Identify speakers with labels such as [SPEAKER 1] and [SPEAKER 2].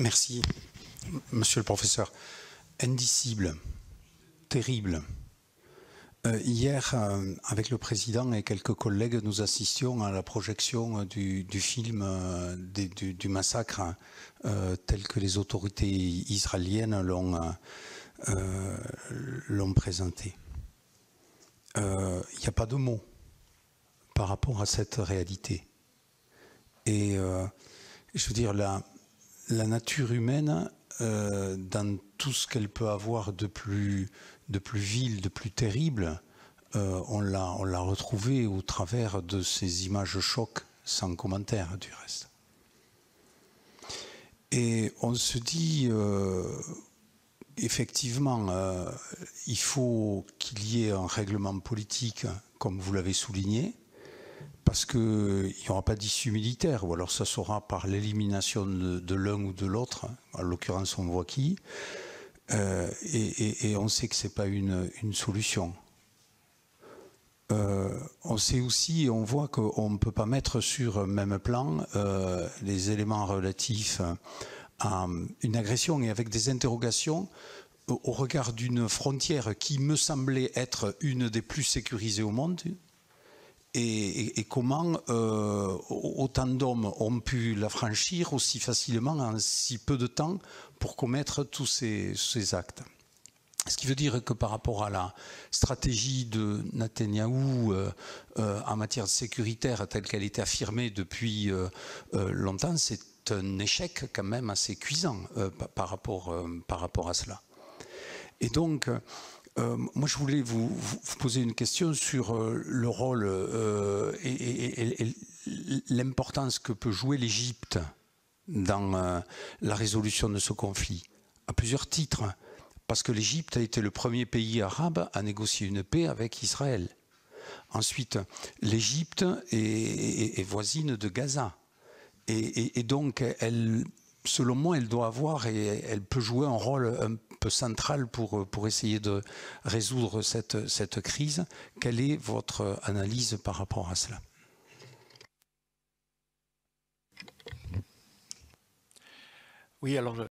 [SPEAKER 1] Merci, monsieur le professeur. Indicible, terrible. Euh, hier, euh, avec le président et quelques collègues, nous assistions à la projection euh, du, film du, du, massacre tel que les autorités israéliennes l'ont présenté. Il n'y a pas de mots par rapport à cette réalité. Et je veux dire, la, la nature humaine, euh, dans tout ce qu'elle peut avoir de plus, de plus vil, de plus terrible, euh, on l'a retrouvée au travers de ces images chocs, sans commentaire du reste. Et on se dit, euh, effectivement, il faut qu'il y ait un règlement politique, comme vous l'avez souligné, parce qu'il n'y aura pas d'issue militaire, ou alors ça sera par l'élimination de, l'un ou de l'autre, en l'occurrence on voit qui, euh, et, on sait que ce n'est pas une, solution. Euh, on sait aussi, on voit qu'on ne peut pas mettre sur même plan euh, les éléments relatifs à une agression et avec des interrogations au regard d'une frontière qui me semblait être une des plus sécurisées au monde, et, comment euh, autant d'hommes ont pu la franchir aussi facilement en si peu de temps pour commettre tous ces, actes. Ce qui veut dire que par rapport à la stratégie de Netanyahou euh, euh, en matière sécuritaire telle qu'elle était affirmée depuis longtemps, c'est un échec quand même assez cuisant par, rapport, par rapport à cela. Et donc, euh, moi, je voulais vous, poser une question sur euh, le rôle euh, et, l'importance que peut jouer l'Égypte dans la résolution de ce conflit, à plusieurs titres, parce que l'Égypte a été le premier pays arabe à négocier une paix avec Israël. Ensuite, l'Égypte est, voisine de Gaza. Et, donc, selon moi, elle doit avoir et elle peut jouer un rôle centrale pour, euh, pour essayer de résoudre cette, cette crise. Quelle est votre analyse par rapport à cela Oui, alors